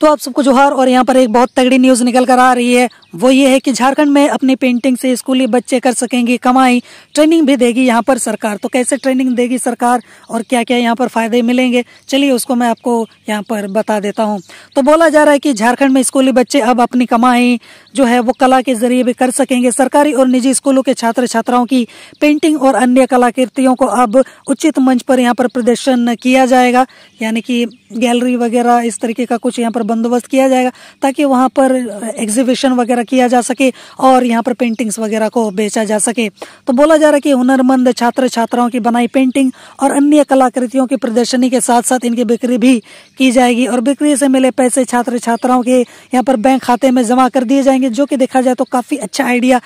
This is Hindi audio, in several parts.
तो आप सबको जोहार और यहाँ पर एक बहुत तगड़ी न्यूज़ निकल कर आ रही है वो ये है कि झारखंड में अपनी पेंटिंग से स्कूली बच्चे कर सकेंगे कमाई ट्रेनिंग भी देगी यहाँ पर सरकार तो कैसे ट्रेनिंग देगी सरकार और क्या क्या यहाँ पर फ़ायदे मिलेंगे चलिए उसको मैं आपको यहाँ पर बता देता हूँ तो बोला जा रहा है कि झारखंड में स्कूली बच्चे अब अपनी कमाई जो है वो कला के ज़रिए भी कर सकेंगे सरकारी और निजी स्कूलों के छात्र छात्राओं की पेंटिंग और अन्य कलाकृतियों को अब उचित मंच पर यहाँ पर प्रदर्शन किया जाएगा यानी कि गैलरी वगैरह इस तरीके का कुछ यहाँ पर बंदोबस्त किया जाएगा ताकि वहाँ पर एग्जीबिशन वगैरह किया जा सके और यहाँ पर पेंटिंग्स वगैरह को बेचा जा सके तो बोला जा रहा है कि हुनरमंद छात्र छात्राओं की बनाई पेंटिंग और अन्य कलाकृतियों की प्रदर्शनी के साथ साथ इनकी बिक्री भी की जाएगी और बिक्री से मिले पैसे छात्र छात्राओं के यहाँ पर बैंक खाते में जमा कर दिए जाएंगे जो कि देखा जाए तो काफ़ी अच्छा आइडिया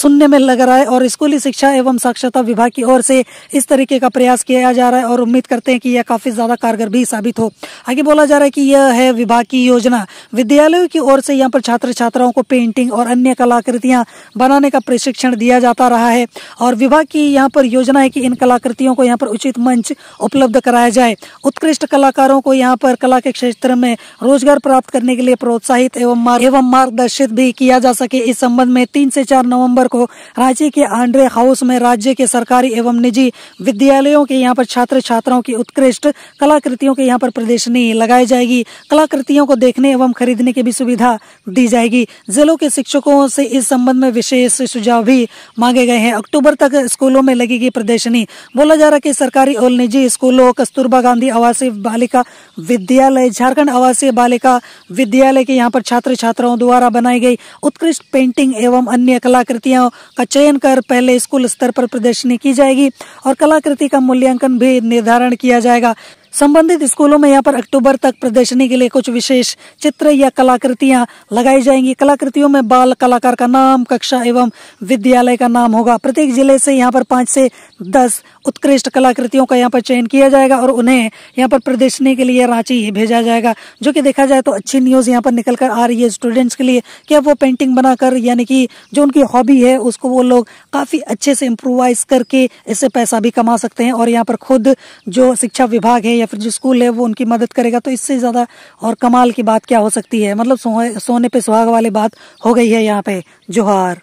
सुनने में लग रहा है और स्कूली शिक्षा एवं साक्षरता विभाग की ओर से इस तरीके का प्रयास किया जा रहा है और उम्मीद करते हैं कि यह काफ़ी ज़्यादा कारगर भी साबित हो आगे बोला जा रहा है कि यह है विभाग की की योजना विद्यालयों की ओर से यहाँ पर छात्र छात्राओं को पेंटिंग और अन्य कलाकृतियाँ बनाने का प्रशिक्षण दिया जाता रहा है और विभाग की यहाँ पर योजना है कि इन कलाकृतियों को यहाँ पर उचित मंच उपलब्ध कराया जाए उत्कृष्ट कलाकारों को यहाँ पर कला के क्षेत्र में रोजगार प्राप्त करने के लिए प्रोत्साहित एवं एवं मार्गदर्शित भी किया जा सके इस संबंध में तीन से चार नवम्बर को रांची के आंड्रे हाउस में राज्य के सरकारी एवं निजी विद्यालयों के यहाँ पर छात्र छात्राओं की उत्कृष्ट कलाकृतियों के यहाँ पर प्रदर्शनी लगाई जाएगी कलाकृतियों को देखने एवं खरीदने की भी सुविधा दी जाएगी जिलों के शिक्षकों से इस संबंध में विशेष सुझाव भी मांगे गए हैं अक्टूबर तक स्कूलों में लगेगी प्रदर्शनी बोला जा रहा कि सरकारी और निजी स्कूलों कस्तूरबा गांधी आवासीय बालिका विद्यालय झारखंड आवासीय बालिका विद्यालय के यहाँ पर छात्र छात्राओं द्वारा बनाई गई उत्कृष्ट पेंटिंग एवं अन्य कलाकृतियों का चयन कर पहले स्कूल स्तर पर प्रदर्शनी की जाएगी और कलाकृति का मूल्यांकन भी निर्धारण किया जाएगा संबंधित स्कूलों में यहाँ पर अक्टूबर तक प्रदर्शनी के लिए कुछ विशेष चित्र या कलाकृतियाँ लगाई जाएंगी कलाकृतियों में बाल कलाकार का नाम कक्षा एवं विद्यालय का नाम होगा प्रत्येक जिले से यहाँ पर पांच से दस उत्कृष्ट कलाकृतियों का यहाँ पर चयन किया जाएगा और उन्हें यहाँ पर प्रदर्शनी के लिए रांची भेजा जाएगा जो की देखा जाए तो अच्छी न्यूज़ यहाँ पर निकल कर आ रही है स्टूडेंट्स के लिए की अब वो पेंटिंग बनाकर यानी की जो उनकी हॉबी है उसको वो लोग काफ़ी अच्छे से इम्प्रोवाइज करके इससे पैसा भी कमा सकते हैं और यहाँ पर खुद जो शिक्षा विभाग है या फिर जो स्कूल है वो उनकी मदद करेगा तो इससे ज़्यादा और कमाल की बात क्या हो सकती है मतलब सोने पे सुहाग वाली बात हो गई है यहाँ पे जोहार